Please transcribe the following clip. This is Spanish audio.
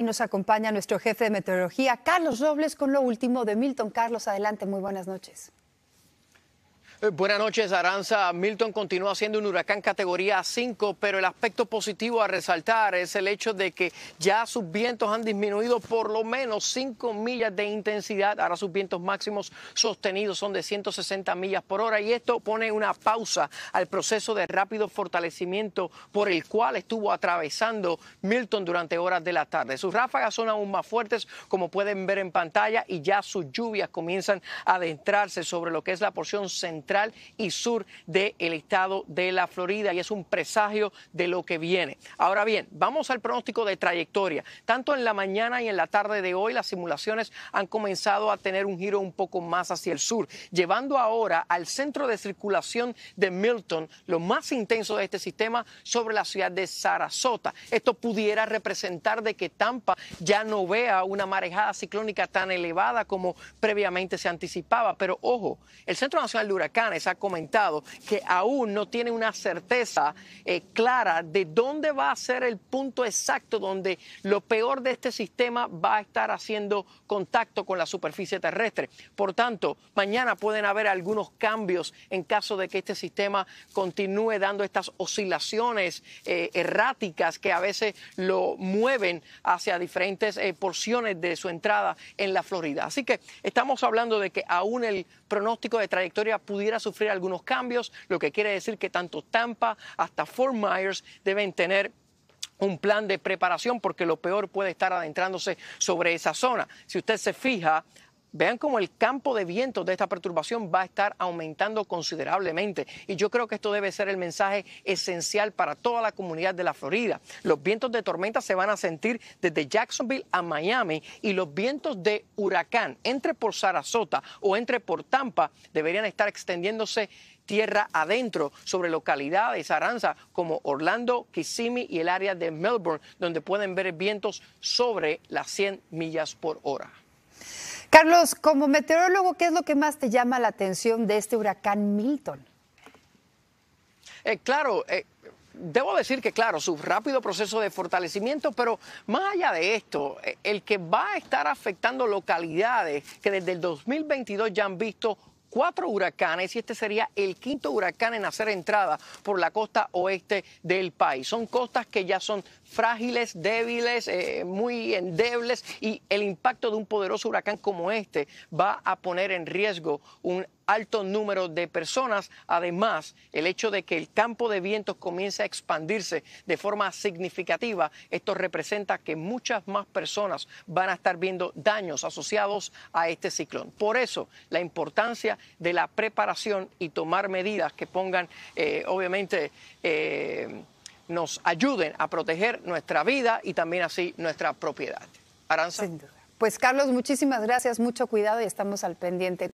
Y nos acompaña nuestro jefe de meteorología, Carlos Robles, con lo último de Milton. Carlos, adelante, muy buenas noches. Eh, buenas noches, Aranza. Milton continúa siendo un huracán categoría 5, pero el aspecto positivo a resaltar es el hecho de que ya sus vientos han disminuido por lo menos 5 millas de intensidad. Ahora sus vientos máximos sostenidos son de 160 millas por hora y esto pone una pausa al proceso de rápido fortalecimiento por el cual estuvo atravesando Milton durante horas de la tarde. Sus ráfagas son aún más fuertes, como pueden ver en pantalla, y ya sus lluvias comienzan a adentrarse sobre lo que es la porción central y sur del estado de la Florida y es un presagio de lo que viene. Ahora bien, vamos al pronóstico de trayectoria. Tanto en la mañana y en la tarde de hoy las simulaciones han comenzado a tener un giro un poco más hacia el sur, llevando ahora al centro de circulación de Milton, lo más intenso de este sistema, sobre la ciudad de Sarasota. Esto pudiera representar de que Tampa ya no vea una marejada ciclónica tan elevada como previamente se anticipaba, pero ojo, el Centro Nacional de Huracán ha comentado que aún no tiene una certeza eh, clara de dónde va a ser el punto exacto donde lo peor de este sistema va a estar haciendo contacto con la superficie terrestre. Por tanto, mañana pueden haber algunos cambios en caso de que este sistema continúe dando estas oscilaciones eh, erráticas que a veces lo mueven hacia diferentes eh, porciones de su entrada en la Florida. Así que estamos hablando de que aún el pronóstico de trayectoria pudiera a sufrir algunos cambios, lo que quiere decir que tanto Tampa hasta Fort Myers deben tener un plan de preparación porque lo peor puede estar adentrándose sobre esa zona. Si usted se fija, Vean cómo el campo de vientos de esta perturbación va a estar aumentando considerablemente. Y yo creo que esto debe ser el mensaje esencial para toda la comunidad de la Florida. Los vientos de tormenta se van a sentir desde Jacksonville a Miami y los vientos de huracán, entre por Sarasota o entre por Tampa, deberían estar extendiéndose tierra adentro sobre localidades Aranza como Orlando, Kissimmee y el área de Melbourne, donde pueden ver vientos sobre las 100 millas por hora. Carlos, como meteorólogo, ¿qué es lo que más te llama la atención de este huracán Milton? Eh, claro, eh, debo decir que, claro, su rápido proceso de fortalecimiento, pero más allá de esto, eh, el que va a estar afectando localidades que desde el 2022 ya han visto cuatro huracanes y este sería el quinto huracán en hacer entrada por la costa oeste del país. Son costas que ya son frágiles, débiles, eh, muy endebles y el impacto de un poderoso huracán como este va a poner en riesgo un alto número de personas. Además, el hecho de que el campo de vientos comience a expandirse de forma significativa, esto representa que muchas más personas van a estar viendo daños asociados a este ciclón. Por eso, la importancia de la preparación y tomar medidas que pongan, eh, obviamente, eh, nos ayuden a proteger nuestra vida y también así nuestra propiedad. Aranza. Pues Carlos, muchísimas gracias, mucho cuidado y estamos al pendiente.